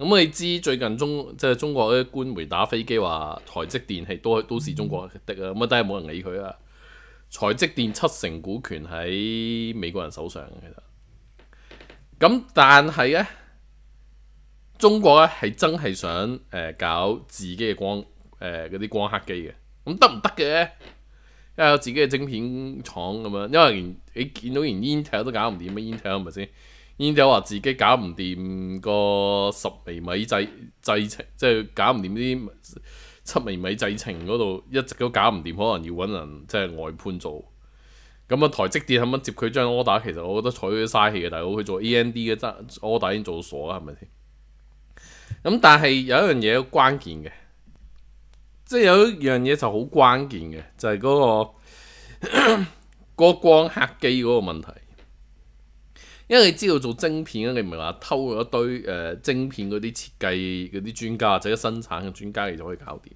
咁你知最近中即系中國啲官媒打飛機話台積電係都都是中國的啊，咁但系冇人理佢啊。台積電七成股權喺美國人手上，其實咁但係咧，中國咧係真係想誒搞自己嘅光誒嗰啲光刻機嘅，咁得唔得嘅？因為有自己嘅晶片廠咁樣，因為你見到連 Intel 都搞唔掂咩 i n t e l 係咪先？i n t 話自己搞唔掂個十微米製制程，即係搞唔掂啲七微米製程嗰度，一直都搞唔掂，可能要揾人即係外判做。咁啊，台積電咁肯接佢張 order，其實我覺得採啲嘥氣嘅，大佬佢去做 AMD 嘅 order 已經做到鎖啦，係咪先？咁但係有一樣嘢好關鍵嘅，即係有一樣嘢就好關鍵嘅，就係嗰個 嗰光刻機嗰個問題。因為你知道做晶片咧，你唔係話偷咗一堆誒晶片嗰啲設計嗰啲專家或者生產嘅專家，你就可以搞掂。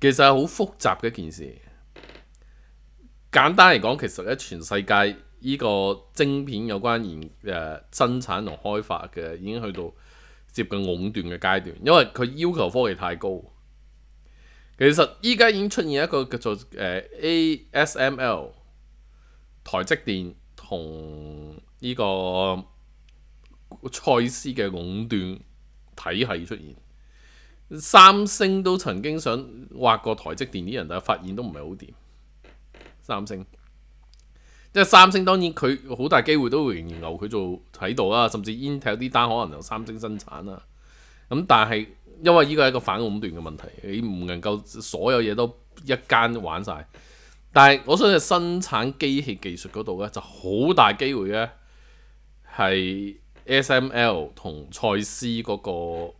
其實係好複雜嘅一件事。簡單嚟講，其實咧全世界呢個晶片有關研誒生產同開發嘅已經去到接近壟斷嘅階段，因為佢要求科技太高。其實依家已經出現一個叫做誒 ASML 台積電同。呢個賽斯嘅壟斷體系出現，三星都曾經想畫個台積電啲人，但係發現都唔係好掂。三星，即係三星當然佢好大機會都會留佢做喺度啦，甚至 Intel 啲單可能由三星生產啦。咁但係因為呢個係一個反壟斷嘅問題，你唔能夠所有嘢都一間玩晒。但係我想係生產機器技術嗰度咧，就好大機會咧。係 SML 同賽斯嗰個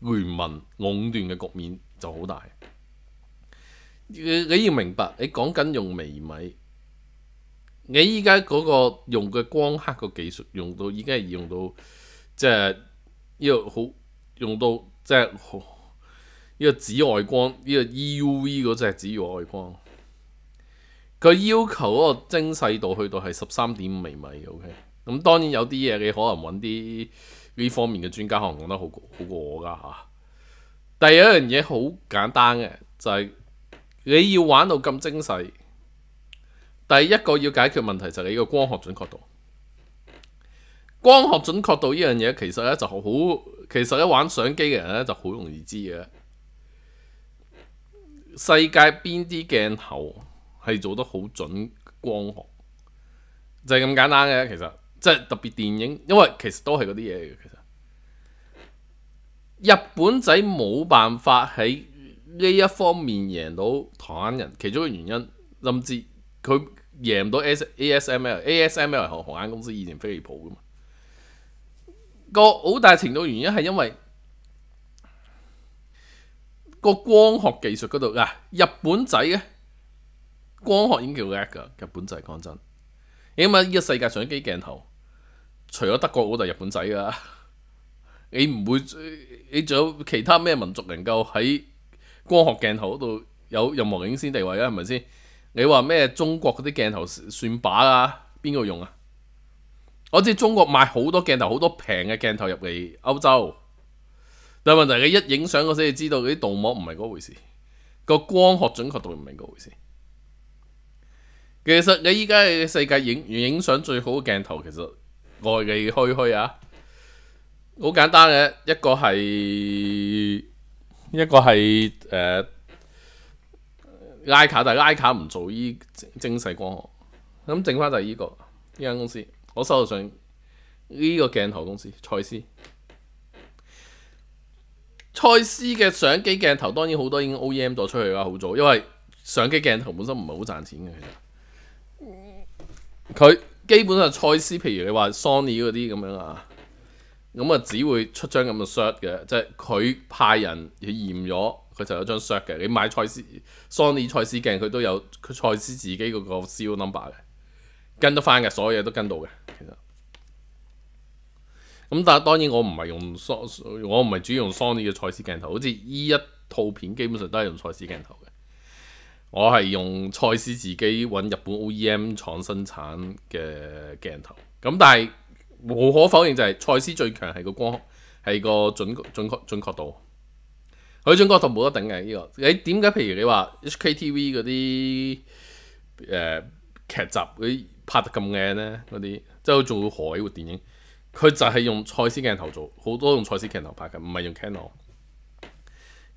聯盟壟斷嘅局面就好大。你你要明白，你講緊用微米，你依家嗰個用嘅光刻個技術用到已經係用到即係呢個好用到即係呢個紫外光，呢個 EUV 嗰只紫外光，佢要求嗰個精細度去到係十三點五微米 OK。咁當然有啲嘢你可能揾啲呢方面嘅專家可能講得好好過我噶嚇。第一樣嘢好簡單嘅就係你要玩到咁精細，第一個要解決問題就係呢個光學準確度。光學準確度呢樣嘢其實咧就好，其實咧玩相機嘅人咧就好容易知嘅。世界邊啲鏡頭係做得好準光學，就係咁簡單嘅其實。即係特別電影，因為其實都係嗰啲嘢嚟嘅。其實日本仔冇辦法喺呢一方面贏到台灣人，其中嘅原因，甚至佢贏唔到 S A S M L A S M L 系韓航空公司，以前飛利浦噶嘛。個好大程度原因係因為個光學技術嗰度啊，日本仔嘅光學已經叫叻噶。日本仔講真，起碼依個世界上機鏡頭。除咗德國，我就日本仔噶。你唔會，你仲有其他咩民族能夠喺光學鏡頭嗰度有 任何領先地位啊？係咪先？你話咩？中國嗰啲鏡頭算把啊？邊個用啊？我知中國買好多鏡頭，好多平嘅鏡頭入嚟歐洲，但問題你一影相，我先至知道嗰啲動模唔係嗰回事，個光學準確度唔係嗰回事。其實你依家嘅世界影影相最好嘅鏡頭，其實～外利虛虛啊，好簡單嘅一個係一個係誒拉卡，但係拉卡唔做依精細光學，咁剩翻就係依個依間公司，我手頭上呢個鏡頭公司蔡司，蔡司嘅相機鏡頭當然好多已經 OEM 咗出去啦，好早，因為相機鏡頭本身唔係好賺錢嘅其實，佢。基本上蔡司，譬如你話 Sony 嗰啲咁樣啊，咁啊只會出張咁嘅 shot 嘅，即係佢派人驗咗，佢就有張 shot 嘅。你買蔡司 Sony 蔡司鏡，佢都有佢蔡司自己嗰個 serial number 嘅，跟得翻嘅，所有嘢都跟到嘅。其實，咁但係當然我唔係用 Sony，我唔係主要用 Sony 嘅蔡司鏡頭，好似依一套片基本上都係用蔡司鏡頭嘅。我係用蔡司自己揾日本 OEM 廠生產嘅鏡頭，咁但係無可否認就係蔡司最強係個光係個準準確準確度，佢準確度冇得頂嘅呢個。你點解譬如你話 HKTV 嗰啲誒劇集啲拍得咁靚咧？嗰啲即係做海活電影，佢就係用蔡司鏡頭做，好多用蔡司鏡頭拍嘅，唔係用 Canon。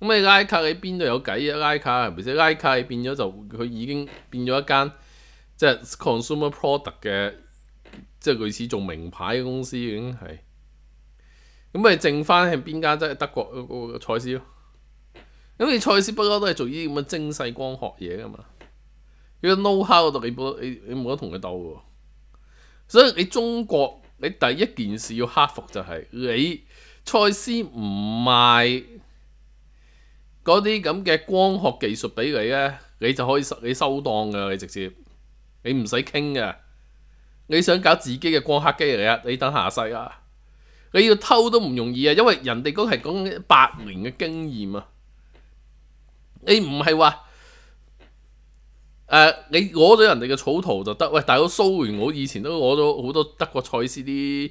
咁你拉卡喺邊度有計啊？拉卡係咪先？拉卡變咗就佢已經變咗一間即係 consumer product 嘅，即係類似做名牌嘅公司已經係。咁咪剩翻係邊間即係德國個蔡司咯？咁你蔡司不嬲都係做呢啲咁嘅精細光學嘢噶嘛？依個 no w 嗰度你冇你你冇得同佢鬥喎。所以你中國你第一件事要克服就係你蔡司唔賣。嗰啲咁嘅光學技術俾你咧，你就可以收你收檔噶，你直接你唔使傾嘅。你想搞自己嘅光刻機嚟啊？你等下世啊！你要偷都唔容易啊，因為人哋嗰係講八年嘅經驗啊。你唔係話誒，你攞咗人哋嘅草圖就得喂？大佬蘇元，我以前都攞咗好多德國賽斯啲。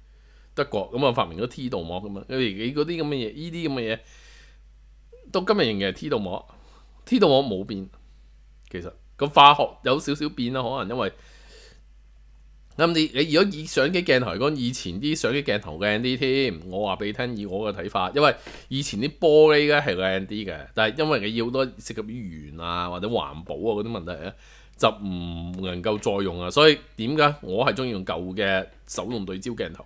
德國咁啊，發明咗 T 導膜咁啊，你你嗰啲咁嘅嘢，依啲咁嘅嘢，到今日仍然係 T 導膜，T 導膜冇變。其實個化學有少少變啦，可能因為咁你你如果以相機鏡頭嚟講，以前啲相機鏡頭靚啲添。我話俾聽以我嘅睇法，因為以前啲玻璃咧係靚啲嘅，但係因為佢要多涉及於鉛啊或者環保啊嗰啲問題咧，就唔能夠再用啊。所以點解我係中意用舊嘅手動對焦鏡頭？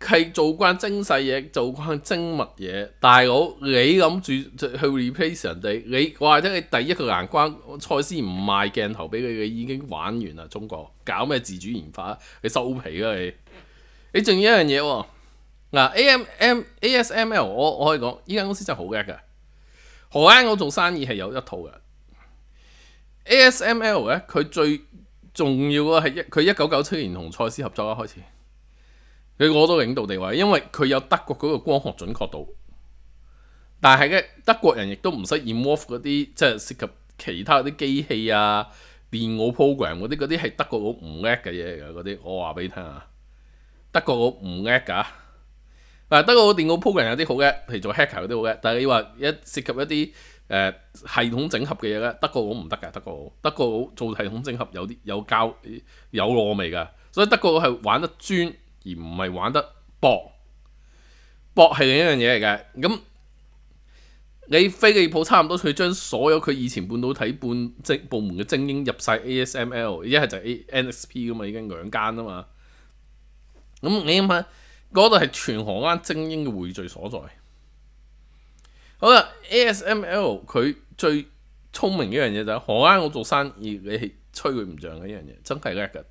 系做关精细嘢，做关精密嘢。大佬，你谂住去 replace 人哋，你话者你第一个眼光，蔡司唔卖镜头俾你，你已经玩完啦。中国搞咩自主研发？你收皮啦你！你仲要一样嘢，嗱，A M M A S M L，我我可以讲呢间公司真系好叻噶。何安我做生意系有一套嘅。A S M L 咧，佢最重要嘅系一佢一九九七年同蔡司合作开始。佢攞到領導地位，因為佢有德國嗰個光學準確度。但係嘅德國人亦都唔識演 w o f 嗰啲，即係涉及其他啲機器啊、電腦 program 嗰啲，嗰啲係德國好唔叻嘅嘢嚟㗎。嗰啲我話俾你聽啊，德國好唔叻㗎。嗱，德國佬電腦 program 有啲好嘅，如做 hacker 有啲好嘅，但係你話一涉及一啲誒系統整合嘅嘢咧，德國好唔得㗎。德國，德國好做系統整合有啲有教有糯味㗎，所以德國係玩得專。而唔係玩得搏，搏係另一樣嘢嚟嘅。咁你飛利浦差唔多，佢將所有佢以前半導體半即部門嘅精英入曬 ASML，一係就 A NXP 噶嘛，已經兩間啊嘛。咁你諗下，嗰度係全韓灣精英嘅匯聚所在。好啦，ASML 佢最聰明一樣嘢就係韓灣，我做生意你吹佢唔漲嘅一樣嘢，真係叻嘅，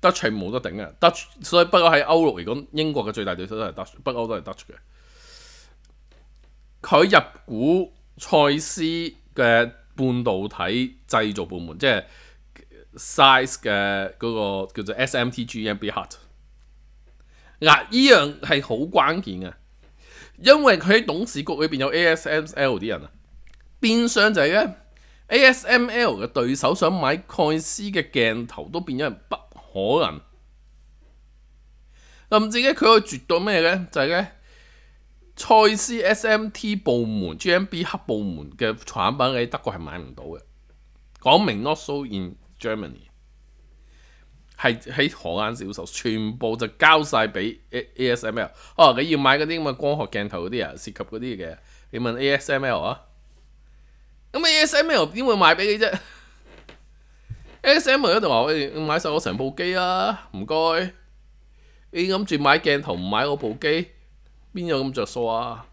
德趣冇得顶啊！h 所以不过喺欧陸嚟讲，英国嘅最大对手都系 h 北欧都系 c h 嘅。佢入股赛斯嘅半导体制造部门，即系 size 嘅嗰个叫做 SMTGMBH。t 嗱，依样系好关键嘅，因为佢喺董事局里边有 ASMl 啲人啊。变相就系咧，ASMl 嘅对手想买赛斯嘅镜头，都变咗人北。可能甚至咧，佢可以做到咩咧？就係咧，蔡司 SMT 部門、GMB 黑部門嘅產品喺德國係買唔到嘅，講明 not s o in Germany，係喺荷灣銷售，全部就交晒俾 AASML。哦，你要買嗰啲咁嘅光學鏡頭嗰啲啊，涉及嗰啲嘅，你問 ASML 啊，咁 ASML 點會賣俾你啫？ASML 度話：喂，买買我成部機啊？唔該，你諗住買鏡頭唔買我部機，邊有咁着數啊？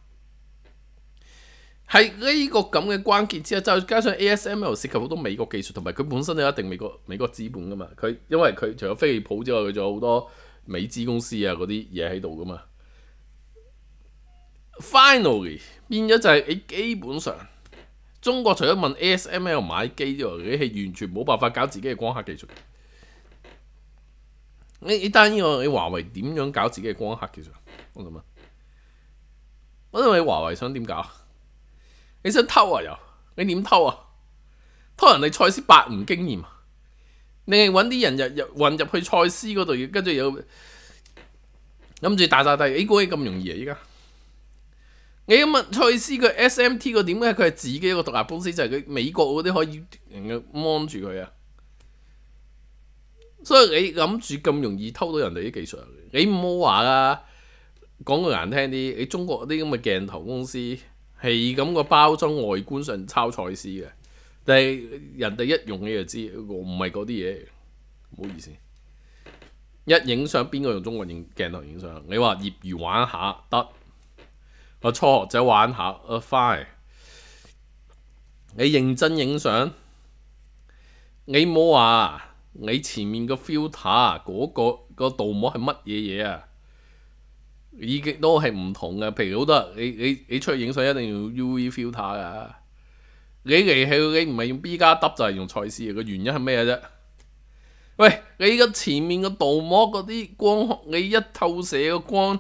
係呢個咁嘅關鍵之下，就加上 ASML 涉及好多美國技術，同埋佢本身就一定美國美国資本噶嘛。佢因為佢除咗飛利浦之外，佢仲有好多美資公司啊嗰啲嘢喺度噶嘛。Finally，變咗就係你基本上。中國除咗問 ASML 買機之外，佢係完全冇辦法搞自己嘅光刻技術。你你單呢個你華為點樣搞自己嘅光刻技術？我想啊，我想你華為想點搞？你想偷啊又？你點偷啊？偷人哋蔡司百唔經驗啊？你揾啲人入入混入去蔡司嗰度，跟住又諗住打大，你 A 股，咁容易啊依家？你咁啊，蔡司佢 SMT 个点解佢系自己一个独立公司，就系佢美国嗰啲可以人嘅住佢啊。所以你谂住咁容易偷到人哋啲技术，你唔好话啦。讲句难听啲，你中国嗰啲咁嘅镜头公司系咁个包装外观上抄蔡司嘅，但系人哋一用你就知，我唔系嗰啲嘢。唔好意思，一影相边个用中国影镜头影相？你话业余玩下得？个初学者玩下，fine。你认真影相，你冇啊，你前面个 filter 嗰个个导模系乜嘢嘢啊？已经都系唔同嘅。譬如好多你你你出去影相一定要 UV filter 噶。你嚟系你唔系用 B 加 W 就系用蔡司嘅原因系咩啫？喂，你个前面个导模嗰啲光，你一透射个光。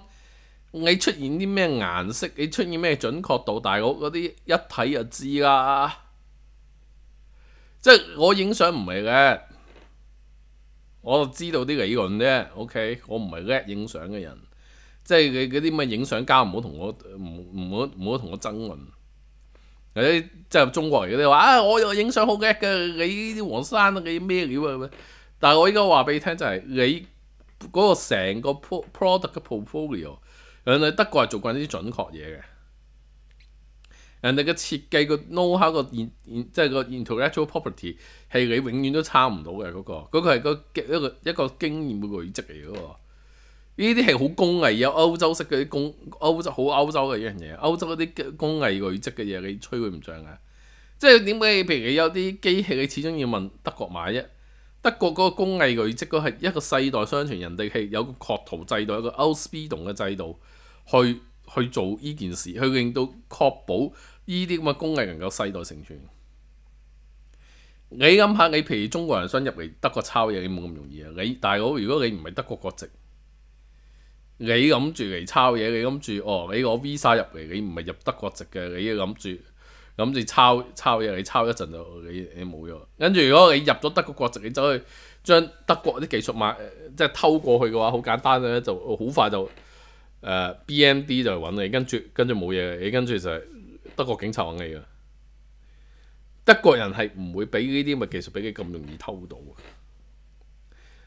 你出現啲咩顏色？你出現咩準確度？大佬嗰啲一睇就知啦。即係我影相唔係叻，我就知道啲理論啫。OK，我唔係叻影相嘅人。即係你嗰啲咩影相家唔好同我唔唔好唔好同我爭論。嗰啲即係中國人嗰啲話啊，我又影相好叻嘅，你啲黃山你咩料啊？但係我依家話俾你聽就係你嗰個成個 product 嘅 portfolio。人哋德國係做過啲準確嘢嘅，人哋嘅設計個 know-how 個即係個 intellectual property 係你永遠都差唔到嘅嗰個，嗰個係個一個一個經驗嘅累積嚟嘅喎。呢啲係好工藝有歐洲式嘅啲工歐好歐洲嘅一樣嘢，歐洲嗰啲工藝累積嘅嘢，你吹佢唔上嘅。即係點解？譬如有啲機器，你始終要問德國買啫。德國嗰個工藝累積嗰係一個世代相傳，人哋係有個確圖制度，一個 OSB 棟嘅制度。去去做呢件事，去令到確保呢啲咁嘅工藝能夠世代成傳。你諗下，你譬如中國人想入嚟德國抄嘢，你冇咁容易啊！你大佬，如果你唔係德國國籍，你諗住嚟抄嘢，你諗住哦，你攞 visa 入嚟，你唔係入德國籍嘅，你要諗住諗住抄抄嘢，你抄一陣就你你冇咗。跟住如果你入咗德國國籍，你走去將德國啲技術買，即係偷過去嘅話，好簡單咧，就好快就。誒 BMD 就揾你，跟住跟住冇嘢嘅，你跟住就係德國警察揾你嘅。德國人係唔會俾呢啲咁嘅技術俾你咁容易偷到嘅。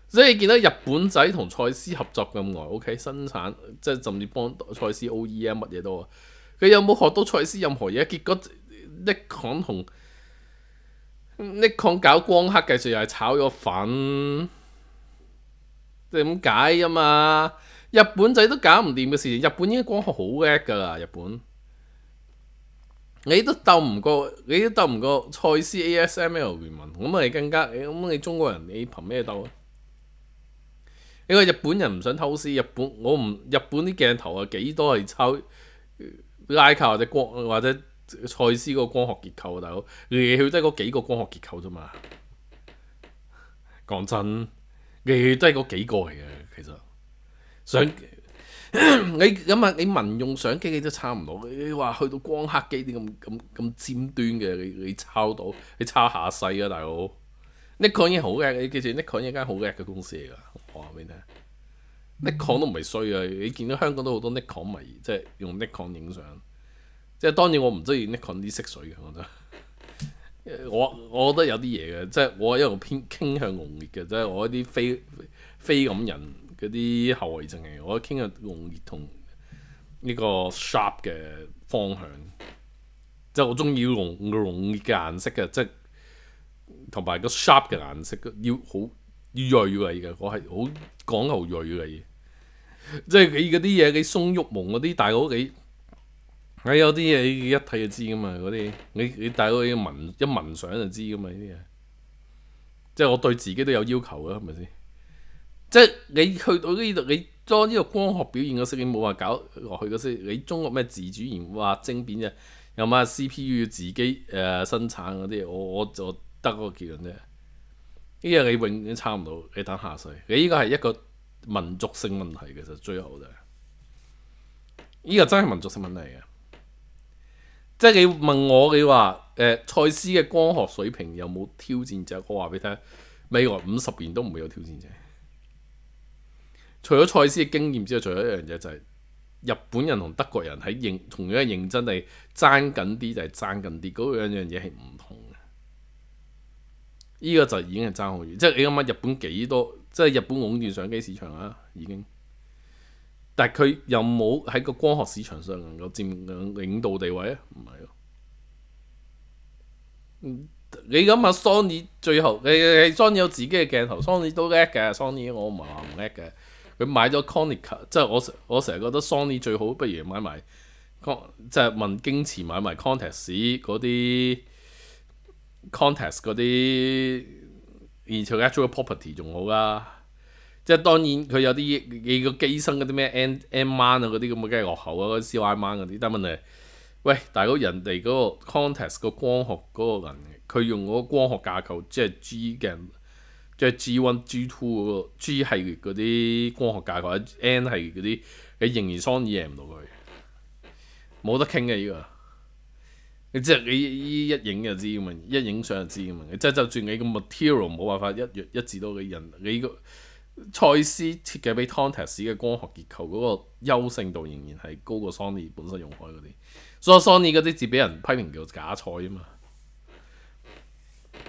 所以見到日本仔同蔡司合作咁耐，OK 生產即係甚至幫蔡司 OE 啊乜嘢都啊，佢有冇學到蔡司任何嘢？結果 Nikon 同 Nikon 搞光刻技術又炒咗粉，即係咁解啊嘛～日本仔都搞唔掂嘅事情，日本经光學好叻噶啦，日本你都鬥唔過，你都鬥唔過賽斯 A S M L 联盟，咁咪更加咁你中國人你憑咩鬥啊？因為日本人唔想偷师，日本我唔日本啲鏡頭啊幾多係抄拉 i 或者光或者賽斯個光學結構啊，大佬你去得嗰幾個光學結構啫嘛。講真，你去得嗰幾個嚟嘅其實。相 你咁啊！你民用相機你都抄唔到，你話去到光刻機啲咁咁咁尖端嘅，你你抄到？你抄下世啊，大佬！Nikon 已經好叻，你記住，Nikon 一間好叻嘅公司嚟噶，我話俾你聽。Nikon 都唔係衰啊！你見到香港都好多 Nikon 迷，即係用 Nikon 影相。即係當然我唔中意 Nikon 啲色水嘅，我就 我我覺得有啲嘢嘅，即係我一路偏傾向紅熱嘅，即係我啲非非咁人。嗰啲後遺症嚟，我傾下用熱同呢個 sharp 嘅方向，即係我中意用濃烈嘅顏色嘅，即係同埋個 sharp 嘅顏色要好要鋭嘅，我係好講求鋭嘅，即係你嗰啲嘢，你松鬱蒙嗰啲，大概你，你有啲嘢一睇就知噶嘛，嗰啲你你大概要聞一聞上就知噶嘛，呢啲嘢，即係我對自己都有要求嘅，係咪先？即係你去到呢度，你將呢個光學表現嘅時，你冇話搞落去嘅時，你中國咩自主研發精片啫，又冇話 C P U 自己誒生產嗰啲，我我我得嗰個結論啫。呢樣你永遠差唔到，你等下世，你呢個係一個民族性問題，其實最好嘅。呢個真係民族性問題嘅。即係你問我，你話誒蔡司嘅光學水平有冇挑戰者？我話俾你聽，未來五十年都唔會有挑戰者。除咗賽斯嘅經驗之外，除咗一樣嘢就係日本人同德國人喺認同樣認真地爭緊啲，就係爭緊啲嗰樣樣嘢係唔同嘅。依個就已經係爭好遠，即係你諗下日本幾多，即係日本壟斷相機市場啊，已經。但係佢又冇喺個光學市場上能夠佔領領導地位啊，唔係咯？你諗下 Sony 最後，你你 Sony 有自己嘅鏡頭，Sony 都叻嘅，Sony 我唔係話唔叻嘅。佢買咗 Conica，即係我我成日覺得 Sony 最好，不如買埋 Con，即係問京持買埋 Contax 嗰啲 Contax 嗰啲 Intellectual Property 仲好啦。即係當然佢有啲你個機身嗰啲咩 N N One 啊嗰啲咁啊，梗係落後啊嗰啲 C I One 嗰啲。但問題，喂大佬人哋嗰個 Contax 個光學嗰個人，佢用嗰個光學架構即係 G 鏡。即係 G one、G two 嗰個 G 系嗰啲光學架，或者 N 系嗰啲，你仍然 Sony 影唔到佢，冇得傾嘅呢個。你即係你依一影就知咁嘛，一影相就知咁嘛。即係就算你個 material 冇辦法一一致到嘅人，你個蔡司設計俾 t o n t a s 嘅光學結構嗰個優勝度仍然係高過 Sony 本身用開嗰啲，所以 Sony 嗰啲只俾人批評叫假蔡啊嘛。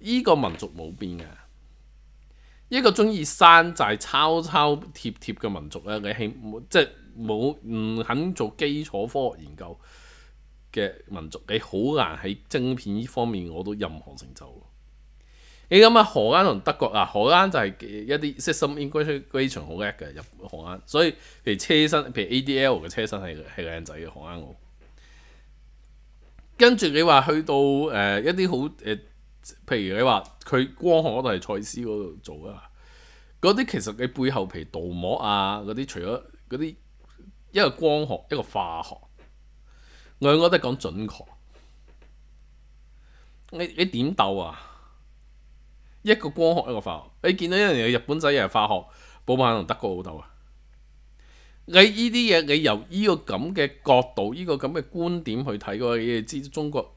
呢個民族冇變嘅，一個中意山寨抄抄貼貼嘅民族咧，你係即係冇唔肯做基礎科學研究嘅民族，你好難喺晶片呢方面攞到任何成就。你咁啊，荷蘭同德國啊，荷蘭就係一啲 y s e m e integration 好叻嘅入荷蘭，所以譬如車身，譬如 ADL 嘅車身係係靚仔嘅荷蘭我。跟住你話去到誒一啲好誒。譬如你話佢光學嗰度係蔡司嗰度做啊，嗰啲其實你背後皮導膜啊嗰啲，除咗嗰啲一個光學一個化學，兩個都係講準確。你你點鬥啊？一個光學一個化學，你見到一樣嘢日本仔又係化學，寶馬同德國好鬥啊！你呢啲嘢你由呢個咁嘅角度，呢個咁嘅觀點去睇嘅話，你知中國。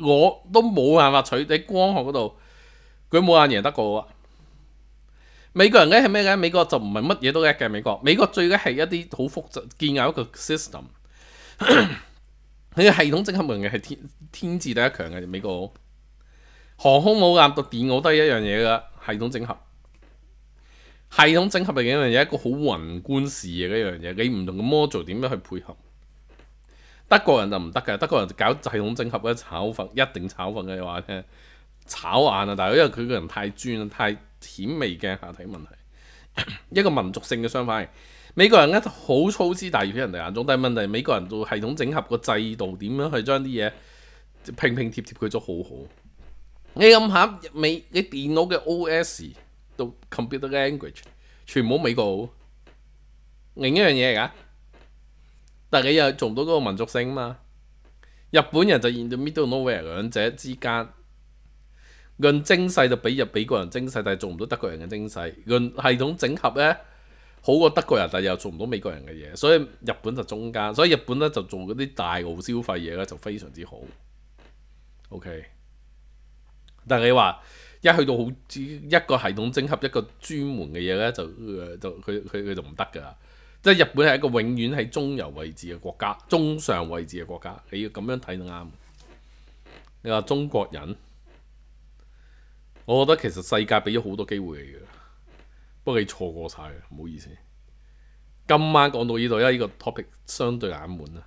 我都冇办法取喺光学嗰度，佢冇眼赢得过我。美国人咧系咩咧？美国就唔系乜嘢都叻嘅，美国美国最咧系一啲好复杂，建立一个 system。你系统整合能力系天天字第一强嘅，美国航空、母舰到电、脑都系一样嘢噶。系统整合，系统整合系一样嘢？一个好宏观视野嘅一样嘢，你唔同嘅 e l 点样去配合？德國人就唔得嘅，德國人搞系統整合嘅炒粉一定炒粉嘅話咧，炒眼啊！但係因為佢個人太專啦，太顯微嘅下體問題。一個民族性嘅相反。美國人咧好粗之大係俾人哋眼中。但係問題美國人做系統整合個制度點樣去將啲嘢拼拼貼貼佢做好好。你諗下美你電腦嘅 OS 到 computer language 全部美國好，另一樣嘢嚟㗎。但係你又做唔到嗰個民族性嘛？日本人就現到 middle nowhere 兩者之間，論精細就比日比國人精細，但係做唔到德國人嘅精細。論系統整合咧，好過德國人，但係又做唔到美國人嘅嘢。所以日本就中間，所以日本咧就做嗰啲大澳消費嘢咧就非常之好。OK，但係你話一去到好一個系統整合一個專門嘅嘢咧，就就佢佢佢就唔得㗎。即係日本係一個永遠喺中游位置嘅國家，中上位置嘅國家，你要咁樣睇就啱。你話中國人，我覺得其實世界俾咗好多機會你嘅，不過你錯過曬唔好意思。今晚講到呢度，因為呢個 topic 相對冷滿啊。